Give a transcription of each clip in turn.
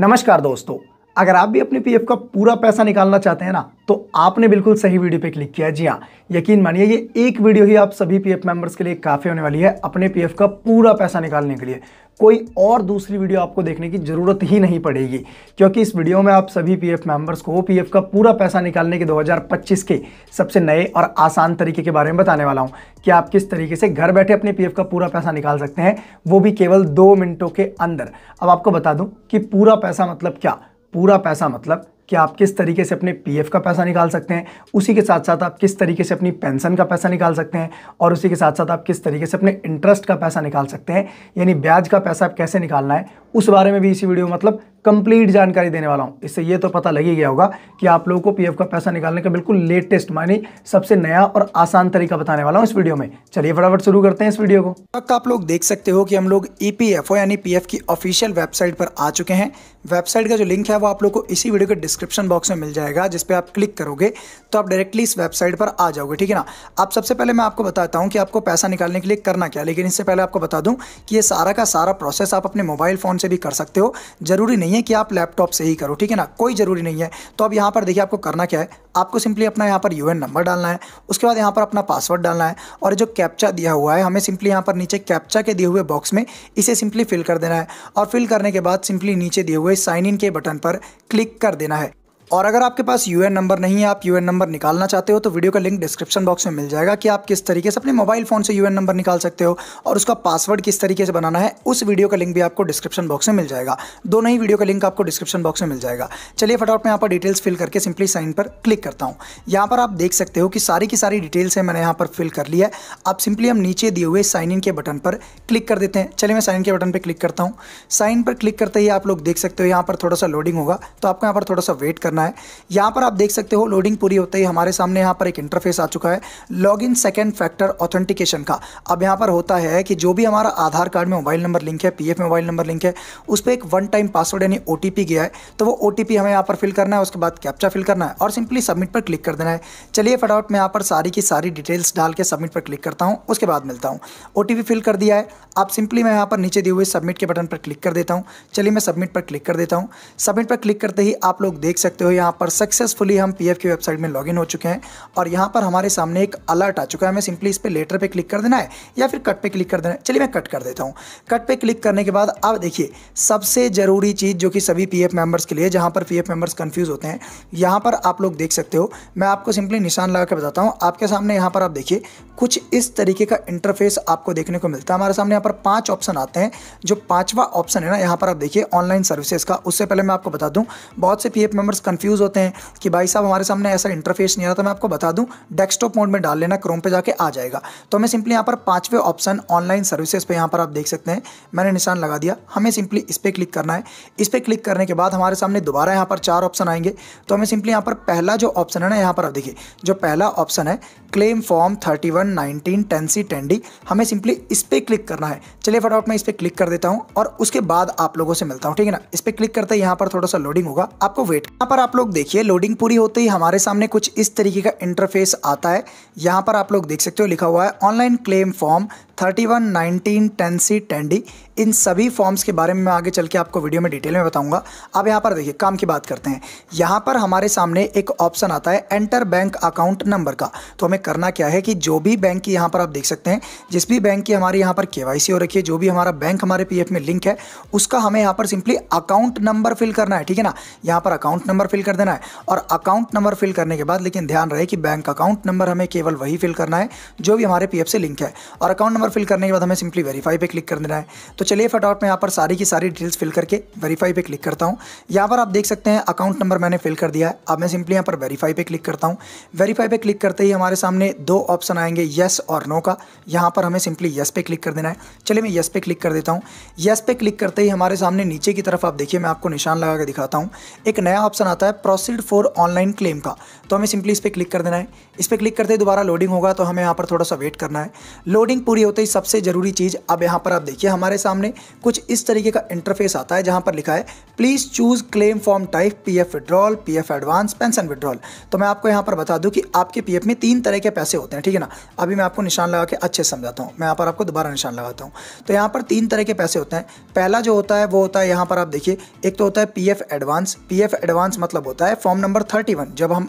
नमस्कार दोस्तों अगर आप भी अपने पीएफ का पूरा पैसा निकालना चाहते हैं ना तो आपने बिल्कुल सही वीडियो पे क्लिक किया जी हाँ यकीन मानिए ये एक वीडियो ही आप सभी पीएफ मेंबर्स के लिए काफ़ी होने वाली है अपने पीएफ का पूरा पैसा निकालने के लिए कोई और दूसरी वीडियो आपको देखने की ज़रूरत ही नहीं पड़ेगी क्योंकि इस वीडियो में आप सभी एफ मेंबर्स को एफ का पूरा पैसा निकालने के पच्चीस के सबसे नए और आसान तरीके के बारे में बताने वाला हूँ कि आप किस तरीके से घर बैठे अपने एफ का पूरा पैसा निकाल सकते हैं वो भी केवल दो मिनटों के अंदर अब आपको बता दूँ कि पूरा पैसा मतलब क्या पूरा पैसा मतलब कि आप किस तरीके से अपने पीएफ का पैसा निकाल सकते हैं उसी के साथ साथ आप किस तरीके से अपनी पेंशन का पैसा निकाल सकते हैं और उसी के साथ साथ आप किस तरीके से अपने इंटरेस्ट का पैसा निकाल सकते हैं यानी ब्याज का पैसा आप कैसे निकालना है उस बारे में भी इसी वीडियो मतलब कंप्लीट जानकारी देने वाला हूं इससे ये तो पता लग ही गया होगा कि आप लोगों को पीएफ का पैसा निकालने का बिल्कुल लेटेस्ट मानी सबसे नया और आसान तरीका बताने वाला हूं इस वीडियो में चलिए फटाफट शुरू करते हैं इस वीडियो को तक आप लोग देख सकते हो कि हम लोग ई e यानी पी की ऑफिशियल वेबसाइट पर आ चुके हैं वेबसाइट का जो लिंक है वो आप लोग को इसी वीडियो के डिस्क्रिप्शन बॉक्स में मिल जाएगा जिसपे आप क्लिक करोगे तो आप डायरेक्टली इस वेबसाइट पर आ जाओगे ठीक है ना आप सबसे पहले मैं आपको बताता हूँ कि आपको पैसा निकालने के लिए करना क्या लेकिन इससे पहले आपको बता दूँ कि ये सारा का सारा प्रोसेस आप अपने मोबाइल फ़ोन से भी कर सकते हो ज़रूरी नहीं है है कि आप लैपटॉप से ही करो ठीक है ना कोई ज़रूरी नहीं है तो अब यहाँ पर देखिए आपको करना क्या है आपको सिंपली अपना यहाँ पर यू नंबर डालना है उसके बाद यहाँ पर अपना पासवर्ड डालना है और जो कैप्चा दिया हुआ है हमें सिंपली यहाँ पर नीचे कैप्चा के दिए हुए बॉक्स में इसे सिंपली फिल कर देना है और फिल करने के बाद सिंपली नीचे दिए हुए साइन इन के बटन पर क्लिक कर देना है और अगर आपके पास एन नंबर नहीं है आप एन नंबर निकालना चाहते हो तो वीडियो का लिंक डिस्क्रिप्शन बॉक्स में मिल जाएगा कि आप किस तरीके से अपने मोबाइल फ़ोन से एन नंबर निकाल सकते हो और उसका पासवर्ड किस तरीके से बनाना है उस वीडियो का लिंक भी आपको डिस्क्रिप्शन बॉक्स में मिल जाएगा दोनों ही वीडियो का लिंक आपको डिस्क्रिप्शन बॉक्स में मिल जाएगा चलिए फटाफट में यहाँ पर डिटेल्स फिल करके सिंपली साइन पर क्लिक करता हूँ यहाँ पर आप देख सकते हो कि सारी की सारी डिटेल्स है मैंने यहाँ पर फिल कर ली है आप सिंपली हम नीचे दिए हुए साइन इन के बटन पर क्लिक कर देते हैं चलिए मैं साइन के बटन पर क्लिक करता हूँ साइन पर क्लिक करते ही आप लोग देख सकते हो यहाँ पर थोड़ा सा लोडिंग होगा तो आपको यहाँ पर थोड़ा सा वेट करना करना है यहाँ पर आप देख सकते हो लोडिंग पूरी होते ही हमारे सामने यहाँ पर एक इंटरफेस आ चुका है log in second factor authentication का अब यहाँ पर होता है कि जो भी हमारा आधार कार्ड में मोबाइल नंबर लिंक है पी मोबाइल नंबर लिंक है उस पर एक वन टाइम पासवर्ड यानी ओ गया है तो वो ओ हमें यहाँ पर फिल करना है उसके बाद कैप्चा फिल करना है और सिंपली सबमिट पर क्लिक कर देना है चलिए फटाउट में यहाँ पर सारी की सारी डिटेल्स डाल के सबमिट पर क्लिक करता हूँ उसके बाद मिलता हूँ ओ फिल कर दिया है आप सिंपली मैं यहाँ पर नीचे दिए हुए सबमिट के बटन पर क्लिक कर देता हूँ चलिए मैं सबमिट पर क्लिक कर देता हूँ सबमिट पर क्लिक करते ही आप लोग देख सकते हो हो यहाँ पर सक्सेसफुली हम पी की वेबसाइट में लॉगिन हो चुके हैं और यहाँ पर हमारे सामने एक अलर्ट आ चुका है हमें सिंपली इस पर लेटर पर क्लिक कर देना है या फिर कट पर क्लिक कर देना है चलिए मैं कट कर देता हूँ कट पर क्लिक करने के बाद अब देखिए सबसे ज़रूरी चीज़ जो कि सभी पी मेंबर्स के लिए जहाँ पर पी मेंबर्स कन्फ्यूज़ होते हैं यहाँ पर आप लोग देख सकते हो मैं आपको सिंपली निशान लगा बताता हूँ आपके सामने यहाँ पर आप देखिए कुछ इस तरीके का इंटरफेस आपको देखने को मिलता है हमारे सामने यहाँ पर पांच ऑप्शन आते हैं जो पांचवा ऑप्शन है ना यहाँ पर आप देखिए ऑनलाइन सर्विसेज का उससे पहले मैं आपको बता दूं बहुत से पीएफ मेंबर्स में कंफ्यूज होते हैं कि भाई साहब हमारे सामने ऐसा इंटरफेस नहीं आ रहा तो मैं आपको बता दूं डेस्कटॉप मोड में डाल लेना क्रोम पे जाके आ जाएगा तो हमें सिंपली यहाँ पर पांचवे ऑप्शन ऑनलाइन सर्विसेज पे यहाँ पर आप देख सकते हैं मैंने निशान लगा दिया हमें सिंपली इस पर क्लिक करना है इस पर क्लिक करने के बाद हमारे सामने दोबारा यहाँ पर चार ऑप्शन आएंगे तो हमें सिंपली यहाँ पर पहला जो ऑप्शन है ना यहाँ पर आप देखिए जो पहला ऑप्शन है claim form thirty one nineteen ten C ten D हमें सिंपली इस पर क्लिक करना है चलिए फटाफट मैं इस पर क्लिक कर देता हूँ और उसके बाद आप लोगों से मिलता हूँ ठीक है ना इस पर क्लिक करते यहाँ पर थोड़ा सा लोडिंग होगा आपको वेट यहाँ पर आप आप लोग देखिए लोडिंग पूरी होते ही हमारे सामने कुछ इस तरीके का इंटरफेस आता है यहाँ पर आप लोग देख सकते हो लिखा हुआ है online claim form thirty one nineteen ten C ten D इन सभी फॉर्म्स के बारे में मैं आगे चल के आपको वीडियो में डिटेल में बताऊंगा अब यहाँ पर देखिए काम की बात करते हैं यहाँ पर हमारे सामने एक ऑप्शन आता है एंटर बैंक अकाउंट नंबर का तो हमें करना क्या है कि जो भी बैंक की यहाँ पर आप देख सकते हैं जिस भी बैंक की हमारे यहाँ पर के हो रखी है जो भी हमारा बैंक हमारे पी में लिंक है उसका हमें यहाँ पर सिंपली अकाउंट नंबर फिल करना है ठीक है ना यहाँ पर अकाउंट नंबर फिल कर देना है और अकाउंट नंबर फिल करने के बाद लेकिन ध्यान रहे कि बैंक अकाउंट नंबर हमें केवल वही फिल करना है जो भी हमारे पी से लिंक है और अकाउंट नंबर बार फिल करने के बाद हमें सिंपली वेरीफाई पे क्लिक कर देना है तो चलिए फटाफट मैं यहाँ पर सारी की सारी डिटेल्स फिल करके वेरीफाई पे क्लिक करता हूँ यहाँ पर आप देख सकते हैं अकाउंट नंबर मैंने फिल कर दिया है अब मैं सिंपली यहाँ पर वेरीफाई पे क्लिक करता हूँ वेरीफाई पे क्लिक करते ही हमारे सामने दो ऑप्शन आएंगे येस और नो का यहाँ पर हमें सिंपली येस पे क्लिक कर देना है चलिए मैं येस पे क्लिक कर देता हूँ येस पे क्लिक करते ही हमारे सामने नीचे की तरफ आप देखिए मैं आपको निशान लगा के दिखाता हूँ एक नया ऑप्शन आता है प्रोसीड फॉर ऑनलाइन क्लेम का तो हमें सिंपली इस पर क्लिक कर देना है इस पर क्लिक करते ही दोबारा लोडिंग होगा तो हमें यहाँ पर थोड़ा सा वेट करना है लोडिंग पूरी होती होते ही सबसे ज़रूरी चीज़ अब यहाँ पर आप देखिए हमारे सामने कुछ इस तरीके का इंटरफेस आता है जहाँ पर लिखा है please choose claim form type P F withdrawal P F advance pension withdrawal तो मैं आपको यहाँ पर बता दूँ कि आपके पी एफ में तीन तरह के पैसे होते हैं ठीक है ना अभी मैं आपको निशान लगा के अच्छे समझाता हूँ मैं यहाँ पर आपको दोबारा निशान लगाता हूँ तो यहाँ पर तीन तरह के पैसे होते हैं पहला जो होता है वो होता है यहाँ पर आप देखिए एक तो होता है पी एडवांस पी एडवांस मतलब होता है फॉर्म नंबर थर्टी जब हम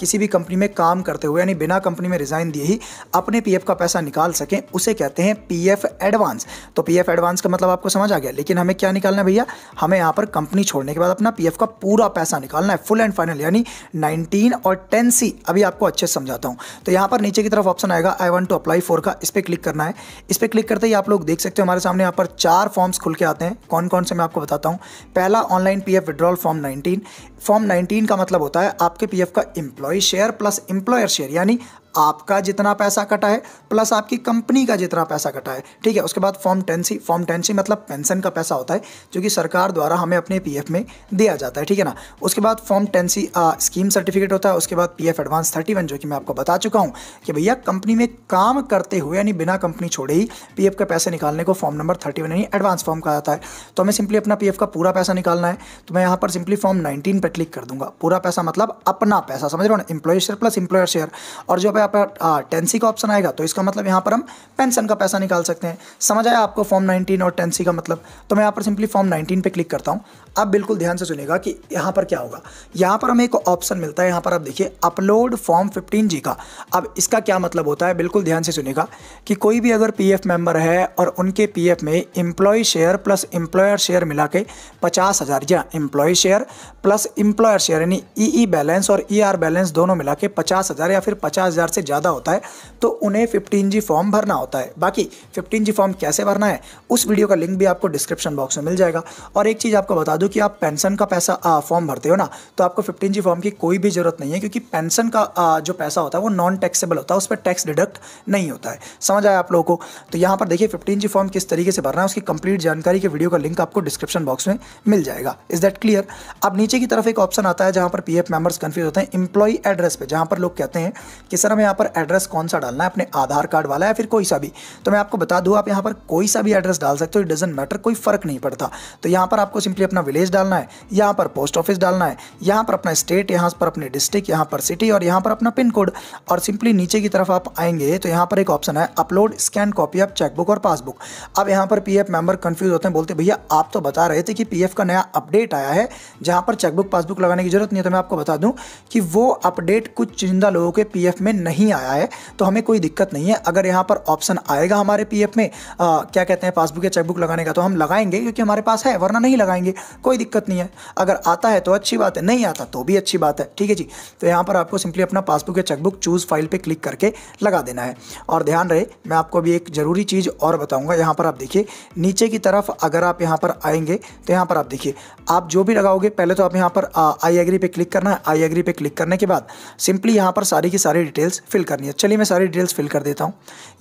किसी भी कंपनी में काम करते हुए यानी बिना कंपनी में रिज़ाइन दिए ही अपने पी का पैसा निकाल सकें उसे कहते हैं पी एफ एडवांस तो पी एफ एडवांस का मतलब आपको समझ आ गया लेकिन हमें क्या निकालना है भैया हमें यहाँ पर कंपनी छोड़ने के बाद अपना पी एफ का पूरा पैसा निकालना है फुल एंड फाइनल यानी नाइनटीन और टेन सी अभी आपको अच्छे से समझाता हूँ तो यहाँ पर नीचे की तरफ ऑप्शन आएगा I want to apply for का इस पर क्लिक करना है इस पर क्लिक करते ही आप लोग देख सकते हो हमारे सामने यहाँ पर चार फॉर्म्स खुल के आते हैं कौन कौन से मैं आपको बताता हूँ पहला online P F withdrawal form nineteen form nineteen का मतलब होता है आपके पी एफ का employee share plus employer share यानी आपका जितना पैसा कटा है प्लस आपकी कंपनी का जितना पैसा कटा है ठीक है उसके बाद फॉर्म टेंसी फॉर्म टेंसी मतलब पेंशन का पैसा होता है जो कि सरकार द्वारा हमें अपने पी में दिया जाता है ठीक है ना उसके बाद फॉर्म टेंसी स्कीम सर्टिफिकेट होता है उसके बाद पी एडवांस थर्टी जो कि मैं आपको बता चुका हूँ कि भैया कंपनी में काम करते हुए यानी बिना कंपनी छोड़े ही पी का पैसा निकालने को फॉर्म नंबर थर्टी यानी एडवांस फॉर्म कहा जाता है तो हमें सिंपली अपना पी का पूरा पैसा निकालना है तो मैं यहाँ पर सिंपली फॉर्म नाइनटीन पर क्लिक कर दूंगा पूरा पैसा मतलब अपना पैसा समझ रहे हो ना employee share plus employer share और जो आपका टेंसी का ऑप्शन आएगा तो इसका मतलब यहाँ पर हम पेंशन का पैसा निकाल सकते हैं समझ आया आपको फॉर्म नाइनटीन और टेंसी का मतलब तो मैं यहाँ पर सिंपली फॉर्म नाइनटीन पर क्लिक करता हूँ आप बिल्कुल ध्यान से सुनेगा कि यहाँ पर क्या होगा यहाँ पर हमें एक ऑप्शन मिलता है यहाँ पर आप देखिए अपलोड फॉर्म फिफ्टीन जी का अब इसका क्या मतलब होता है बिल्कुल ध्यान से सुनेगा कि कोई भी अगर पी मेंबर है और उनके पी में employee share plus employer share मिला के पचास हज़ार या employee share plus employer share यानी ई ई बैलेंस और ई आर बैलेंस दोनों मिला के पचास हज़ार या फिर पचास हज़ार से ज़्यादा होता है तो उन्हें फिफ्टीन जी फॉर्म भरना होता है बाकी फिफ्टीन जी फॉर्म कैसे भरना है उस वीडियो का लिंक भी आपको डिस्क्रिप्शन बॉक्स में मिल जाएगा और एक चीज़ आपको बता दूँ कि आप पेंशन का पैसा फॉर्म भरते हो ना तो आपको फिफ्टीन जी फॉर्म की कोई भी ज़रूरत नहीं है क्योंकि पेंशन का आ, जो पैसा होता है वो नॉन टैक्सेबल होता है उस पर टैक्स डिडक्ट नहीं होता है समझ आया आप लोगों को तो यहाँ पर देखिए फिफ्टीन जी फॉर्म किस तरीके से भरना है उसकी कंप्लीट जानकारी के वीडियो का लिंक आपको डिस्क्रिप्शन बॉक्स में मिल जाएगा इज दैट क्लियर अब नीचे की तरफ एक ऑप्शन आता है जहाँ पर पी मेंबर्स कन्फ्यूज होते हैं एम्प्लॉई एड्रेस पे जहाँ पर लोग कहते हैं कि सर हमें यहाँ पर एड्रेस कौन सा डालना है अपने आधार कार्ड वाला या फिर कोई सा भी तो मैं आपको बता दूँ आप यहाँ पर कोई सा भी एड्रेस डाल सकते हो इट डजेंट मैटर कोई फ़र्क नहीं पड़ता तो यहाँ पर आपको सिंपली अपना विलेज डालना है यहाँ पर पोस्ट ऑफिस डालना है यहाँ पर अपना स्टेट यहाँ पर अपने डिस्ट्रिक्ट यहाँ पर सिटी और यहाँ पर अपना पिन कोड और सिंपली नीचे की तरफ आप आएंगे तो यहाँ पर एक ऑप्शन है upload scan copy of chequebook और पासबुक अब यहाँ पर पी मेंबर कन्फ्यूज होते हैं बोलते भैया आप तो बता रहे थे कि पी का नया अपडेट आया है जहाँ पर चेकबुक पासबुक लगाने की जरूरत नहीं है तो मैं आपको बता दूँ कि वो अपडेट कुछ चुनिंदा लोगों के पी में नहीं आया है तो हमें कोई दिक्कत नहीं है अगर यहाँ पर ऑप्शन आएगा हमारे पी में आ, क्या कहते हैं पासबुक या चेकबुक लगाने का तो हम लगाएंगे क्योंकि हमारे पास है वरना नहीं लगाएंगे कोई दिक्कत नहीं है अगर आता है तो अच्छी बात है नहीं आता तो भी अच्छी बात है ठीक है जी तो यहाँ पर आपको सिंपली अपना पासबुक या चेकबुक चूज़ फाइल पर क्लिक करके लगा देना है और ध्यान रहे मैं आपको अभी एक ज़रूरी चीज़ और बताऊँगा यहाँ पर आप देखिए नीचे की तरफ अगर आप यहाँ पर आएंगे तो यहाँ पर आप देखिए आप जो भी लगाओगे पहले तो आप यहाँ पर आई एग्री पे क्लिक करना है आई एग्री पे क्लिक करने के बाद सिंपली यहाँ पर सारी की सारी डिटेल्स डिटेल्स फिल करनी है चलिए मैं सारी डिटेल्स फिल कर देता हूँ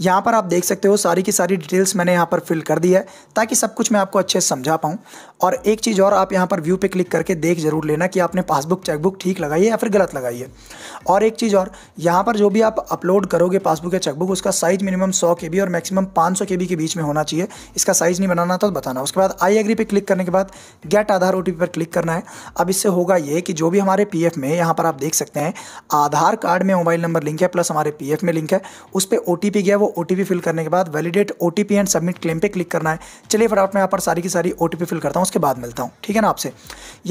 यहाँ पर आप देख सकते हो सारी की सारी डिटेल्स मैंने यहाँ पर फिल कर दी है ताकि सब कुछ मैं आपको अच्छे से समझा पाऊँ और एक चीज़ और आप यहाँ पर व्यू पे क्लिक करके देख जरूर लेना कि आपने पासबुक चेकबुक ठीक लगाई है या फिर गलत लगाई है और एक चीज़ और यहाँ पर जो भी आप अपलोड करोगे पासबुक या चेकबुक उसका साइज़ मिनिमम सौ के और मैक्सिमम पाँच सौ के के बीच में होना चाहिए इसका साइज़ नहीं बनाना तो बताना उसके बाद आई एग्री पे क्लिक करने के बाद गेट आधार ओ पर क्लिक करना है अब इससे होगा ये कि जो भी हमारे पी में यहाँ पर आप देख सकते हैं आधार कार्ड में मोबाइल नंबर लिंक है प्लस हमारे पी में लिंक है उस पर ओ गया वो ओ फिल करने के बाद validate O and submit claim पर क्लिक करना है चलिए फटाफट मैं यहाँ पर सारी की सारी ओ फिल करता हूँ उसके बाद मिलता हूँ ठीक है ना आपसे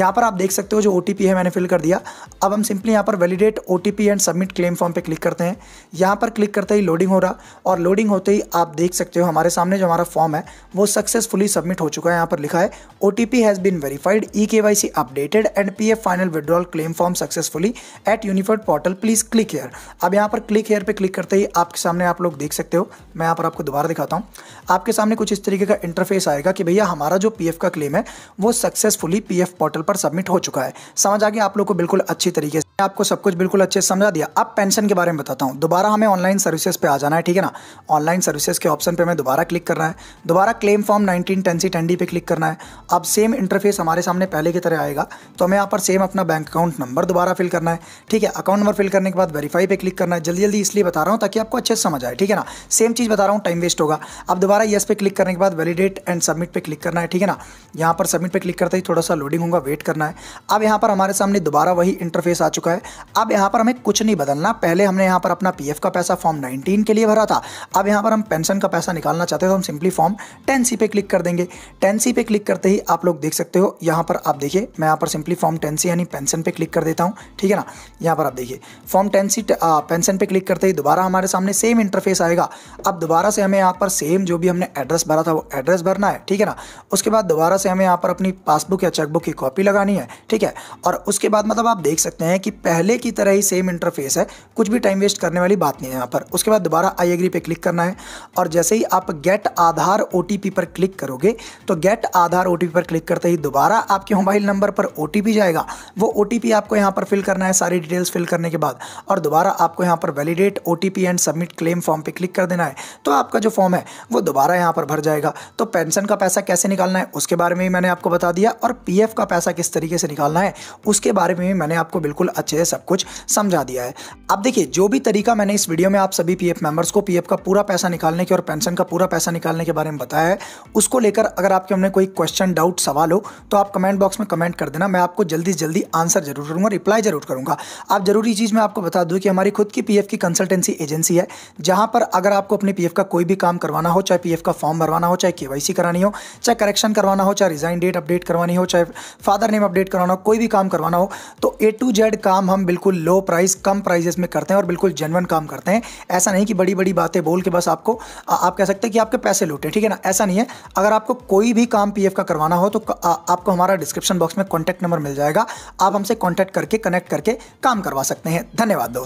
यहाँ पर आप देख सकते हो जो ओ है मैंने फिल कर दिया अब हम सिंपली यहाँ पर validate O and submit claim form पर क्लिक करते हैं यहाँ पर क्लिक करते ही लोडिंग हो रहा और लोडिंग होते ही आप देख सकते हो हमारे सामने जो हमारा फॉर्म है वो सक्सेसफुली सबमिट हो चुका है यहाँ पर लिखा है O T P has been verified E K Y C updated and P F final withdrawal claim form successfully at unified portal please click here अब यहाँ यहाँ पर क्लिक हेयर पे क्लिक करते ही आपके सामने आप लोग देख सकते हो मैं यहाँ पर आपको दोबारा दिखाता हूँ आपके सामने कुछ इस तरीके का इंटरफेस आएगा कि भैया हमारा जो पीएफ का क्लेम है वो सक्सेसफुली पीएफ पोर्टल पर सबमिट हो चुका है समझ आ गया आप लोग को बिल्कुल अच्छी तरीके आपको सब कुछ बिल्कुल अच्छे से समझा दिया अब पेंशन के बारे में बताता हूँ दोबारा हमें ऑनलाइन सर्विसेज पे आ जाना है ठीक है ना ऑनलाइन सर्विसेज के ऑप्शन पे हमें दोबारा क्लिक करना है दोबारा claim form nineteen ten C ten D पे क्लिक करना है अब सेम इंटरफेस हमारे सामने पहले की तरह आएगा तो हमें यहाँ पर सेम अपना बैंक अकाउंट नंबर दोबारा फिल करना है ठीक है अकाउंट नंबर फिल करने के बाद वेरीफाई पे क्लिक करना है जल्दी जल्दी इसलिए बता रहा हूँ ताकि आपको अच्छे से समझ आए ठीक है ना सेम चीज़ बता रहा हूँ टाइम वेस्ट होगा अब दोबारा येस पे क्लिक करने के बाद वैलिडेट एंड सबमिट पे क्लिक करना है ठीक है ना यहाँ पर सबमिट पर क्लिक करते ही थोड़ा सा लोडिंग होगा वेट करना है अब यहाँ पर हमारे सामने दोबारा वही इंटरफेस आ चुका चुका है अब यहाँ पर हमें कुछ नहीं बदलना पहले हमने यहाँ पर अपना पी का पैसा फॉर्म नाइनटीन के लिए भरा था अब यहाँ पर हम पेंशन का पैसा निकालना चाहते हैं तो हम सिंपली फॉर्म टेन सी पे क्लिक कर देंगे टेन सी पे क्लिक करते ही आप लोग देख सकते हो यहाँ पर आप देखिए मैं यहाँ पर सिंपली फॉर्म टेन सी यानी पेंशन पे क्लिक कर देता हूँ ठीक है ना यहाँ पर आप देखिए फॉर्म टेन सी पेंशन पे क्लिक करते ही दोबारा हमारे सामने सेम इंटरफेस आएगा अब दोबारा से हमें यहाँ पर सेम जो भी हमने एड्रेस भरा था वो एड्रेस भरना है ठीक है ना उसके बाद दोबारा से हमें यहाँ पर अपनी पासबुक या चेकबुक की कॉपी लगानी है ठीक है और उसके बाद मतलब आप देख सकते हैं कि पहले की तरह ही सेम इंटरफेस है कुछ भी टाइम वेस्ट करने वाली बात नहीं है यहाँ पर उसके बाद दोबारा आई एग्री पे क्लिक करना है और जैसे ही आप गेट आधार ओ पर क्लिक करोगे तो गेट आधार ओ पर क्लिक करते ही दोबारा आपके मोबाइल नंबर पर ओ जाएगा वो ओ आपको यहाँ पर फिल करना है सारी डिटेल्स फिल करने के बाद और दोबारा आपको यहाँ पर validate O and submit claim form पर क्लिक कर देना है तो आपका जो फॉर्म है वो दोबारा यहाँ पर भर जाएगा तो पेंशन का पैसा कैसे निकालना है उसके बारे में भी मैंने आपको बता दिया और पी का पैसा किस तरीके से निकालना है उसके बारे में भी मैंने आपको बिल्कुल अच्छे से सब कुछ समझा दिया है अब देखिए जो भी तरीका मैंने इस वीडियो में आप सभी पीएफ मेंबर्स को पीएफ का पूरा पैसा निकालने के और पेंशन का पूरा पैसा निकालने के बारे में बताया है उसको लेकर अगर आपके हमने कोई क्वेश्चन डाउट सवाल हो तो आप कमेंट बॉक्स में कमेंट कर देना मैं आपको जल्दी से जल्दी आंसर जरूर करूंगा रिप्लाई जरूर करूंगा आप जरूरी चीज़ मैं आपको बता दूँ कि हमारी खुद की पी की कंसल्टेंसी एजेंसी है जहाँ पर अगर आपको अपने पी का कोई भी काम करवाना हो चाहे पी का फॉर्म भरवाना हो चाहे के करानी हो चाहे करेक्शन करवाना हो चाहे रिजाइन डेट अपडेट करवानी हो चाहे फादर नेम अपडेट कराना हो कोई भी काम करवाना हो तो ए टू जेड का काम हम बिल्कुल लो प्राइस कम प्राइजेस में करते हैं और बिल्कुल जेनवन काम करते हैं ऐसा नहीं कि बड़ी बड़ी बातें बोल के बस आपको आप कह सकते हैं कि आपके पैसे लूटे ठीक है ना ऐसा नहीं है अगर आपको कोई भी काम पी का करवाना हो तो आपको हमारा डिस्क्रिप्शन बॉक्स में कॉन्टैक्ट नंबर मिल जाएगा आप हमसे कॉन्टैक्ट करके कनेक्ट करके काम करवा सकते हैं धन्यवाद दोस्त